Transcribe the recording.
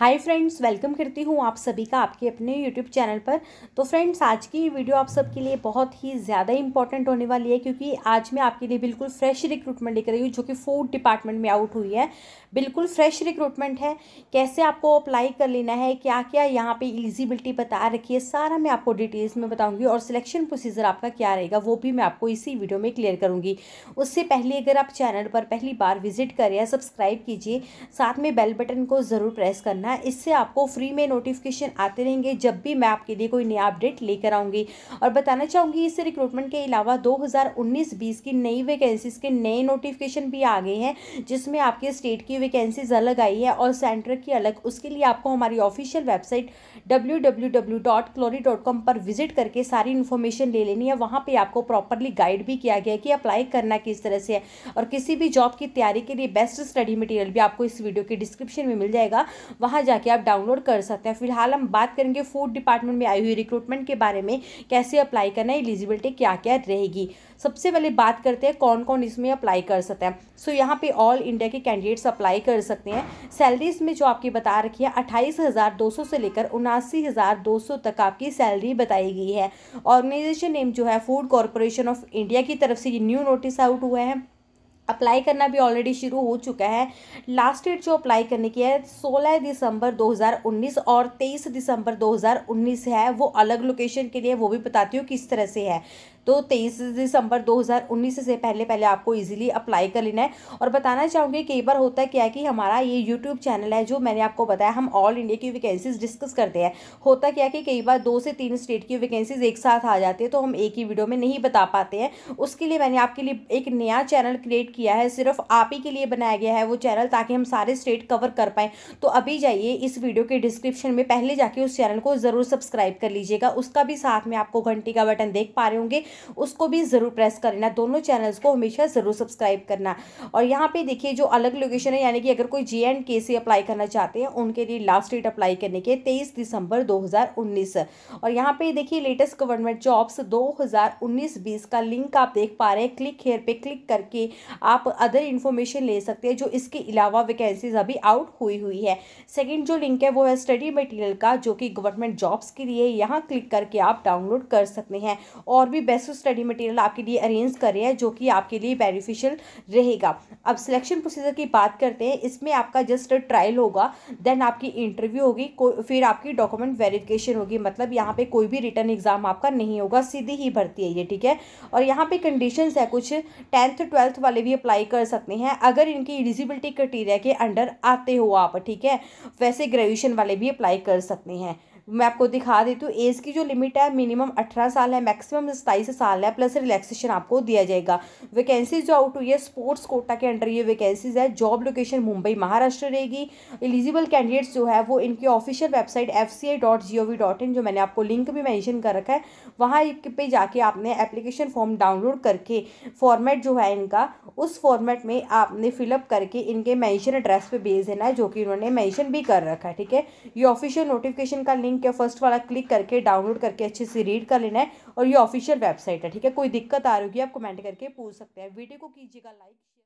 hi friends welcome करती हूँ आप सभी का आपके अपने यूट्यूब चैनल पर तो फ्रेंड्स आज की वीडियो आप सबके लिए बहुत ही ज़्यादा इंपॉर्टेंट होने वाली है क्योंकि आज मैं आपके लिए बिल्कुल फ्रेश रिक्रूटमेंट लेकर आई हूँ जो कि फूड डिपार्टमेंट में आउट हुई है बिल्कुल फ्रेश रिक्रूटमेंट है कैसे आपको अप्लाई कर लेना है क्या क्या यहाँ पर एलिजिबिलिटी बता रखी है सारा मैं आपको डिटेल्स में बताऊँगी और सिलेक्शन प्रोसीजर आपका क्या रहेगा वो भी मैं आपको इसी वीडियो में क्लियर करूँगी उससे पहले अगर आप चैनल पर पहली बार विजिट करें या सब्सक्राइब कीजिए साथ में बेल बटन को ज़रूर प्रेस करना करना है इससे आपको फ्री में नोटिफिकेशन आते रहेंगे जब भी मैं आपके लिए कोई नया अपडेट लेकर आऊँगी और बताना चाहूँगी इस रिक्रूटमेंट के अलावा दो हज़ार की नई वैकेंसीज के नए नोटिफिकेशन भी आ गए हैं जिसमें आपके स्टेट की वैकेंसीज अलग आई है और सेंटर की अलग उसके लिए आपको हमारी ऑफिशियल वेबसाइट डब्ल्यू पर विजिट करके सारी इन्फॉर्मेशन ले लेनी है वहाँ पे आपको प्रॉपरली गाइड भी किया गया है कि अप्लाई करना किस तरह से है और किसी भी जॉब की तैयारी के लिए बेस्ट स्टडी मटेरियल भी आपको इस वीडियो के डिस्क्रिप्शन में मिल जाएगा वहाँ वहाँ जाके आप डाउनलोड कर सकते हैं फिलहाल हम बात करेंगे फूड डिपार्टमेंट में आई हुई रिक्रूटमेंट के बारे में कैसे अप्लाई करना है एलिजिबिलिटी क्या क्या रहेगी सबसे पहले बात करते हैं कौन कौन इसमें अप्लाई कर सकता है सो so, यहाँ पे ऑल इंडिया के कैंडिडेट्स अप्लाई कर सकते हैं सैलरी इसमें जो आपकी बता रखी है अट्ठाईस हज़ार दो सौ से लेकर उनासी हज़ार दो सौ तक आपकी सैलरी बताई गई है ऑर्गेनाइजेशन नेम जो है फूड कॉरपोरेशन ऑफ इंडिया की तरफ से ये न्यू नोटिस आउट हुआ है अप्लाई करना भी ऑलरेडी शुरू हो चुका है लास्ट डेट जो अप्लाई करने की है 16 दिसंबर 2019 और 23 दिसंबर 2019 है वो अलग लोकेशन के लिए वो भी बताती हूँ किस तरह से है तो तेईस दिसंबर 2019 से पहले पहले आपको इजीली अप्लाई कर लेना है और बताना चाहूँगी कई बार होता क्या है कि हमारा ये यूट्यूब चैनल है जो मैंने आपको बताया हम ऑल इंडिया की वैकेंसीज डिस्कस करते हैं होता क्या कि कई बार दो से तीन स्टेट की वैकेंसीज एक साथ आ जाती है तो हम एक ही वीडियो में नहीं बता पाते हैं उसके लिए मैंने आपके लिए एक नया चैनल क्रिएट किया है सिर्फ आप ही के लिए बनाया गया है वो चैनल ताकि हम सारे स्टेट कवर कर पाएँ तो अभी जाइए इस वीडियो के डिस्क्रिप्शन में पहले जाके उस चैनल को ज़रूर सब्सक्राइब कर लीजिएगा उसका भी साथ में आपको घंटी का बटन देख पा रहे होंगे उसको भी ज़रूर प्रेस कर लेना दोनों चैनल्स को हमेशा ज़रूर सब्सक्राइब करना और यहाँ पे देखिए जो अलग लोकेशन है यानी कि अगर कोई जे एंड के से अप्लाई करना चाहते हैं उनके लिए लास्ट डेट अप्लाई करने के तेईस दिसंबर दो और यहाँ पर देखिए लेटेस्ट गवर्नमेंट जॉब्स दो हज़ार का लिंक आप देख पा रहे हैं क्लिक हेयर पर क्लिक करके आप अदर इन्फॉर्मेशन ले सकते हैं जो इसके अलावा वैकेंसीज अभी आउट हुई हुई है सेकेंड जो लिंक है वो है स्टडी मटेरियल का जो कि गवर्नमेंट जॉब्स के लिए यहाँ क्लिक करके आप डाउनलोड कर सकते हैं और भी बेस्ट बेस्ट स्टडी मटेरियल आपके लिए अरेंज कर रहे हैं जो कि आपके लिए बेनिफिशियल रहेगा अब सिलेक्शन प्रोसीजर की बात करते हैं इसमें आपका जस्ट ट्रायल होगा देन आपकी इंटरव्यू होगी फिर आपकी डॉक्यूमेंट वेरिफिकेशन होगी मतलब यहाँ पे कोई भी रिटर्न एग्जाम आपका नहीं होगा सीधी ही भर्ती है ये ठीक है और यहाँ पे कंडीशन है कुछ टेंथ ट्वेल्थ वाले भी अप्लाई कर सकते हैं अगर इनकी एलिजिबिलिटी क्राइटेरिया के अंडर आते हो आप ठीक है वैसे ग्रेजुएशन वाले भी अप्लाई कर सकते हैं मैं आपको दिखा देती हूँ एज की जो लिमिट है मिनिमम अठारह साल है मैक्सिमम सताईस साल है प्लस रिलैक्सेशन आपको दिया जाएगा वैकेंसीज जो आउट हुई है स्पोर्ट्स कोटा के अंडर ये वैकेंसीज है जॉब लोकेशन मुंबई महाराष्ट्र रहेगी एलिजिबल कैंडिडेट्स जो है वो इनकी official website F C I dot G O V dot in जो मैंने आपको लिंक भी मैंशन कर रखा है वहाँ पर जाके आपने एप्लीकेशन फॉर्म डाउनलोड करके फॉर्मेट जो है इनका उस फॉर्मेट में आपने फिलअप करके इनके मैंशन एड्रेस पर भेज देना है जो कि उन्होंने मैंशन भी कर रखा है ठीक है ये ऑफिशियल नोटिफिकेशन का लिंक लिंक है फर्स्ट वाला क्लिक करके डाउनलोड करके अच्छे से रीड कर लेना है और ये ऑफिशियल वेबसाइट है ठीक है कोई दिक्कत आ रही होगी आप कमेंट करके पूछ सकते हैं वीडियो को कीजिएगा लाइक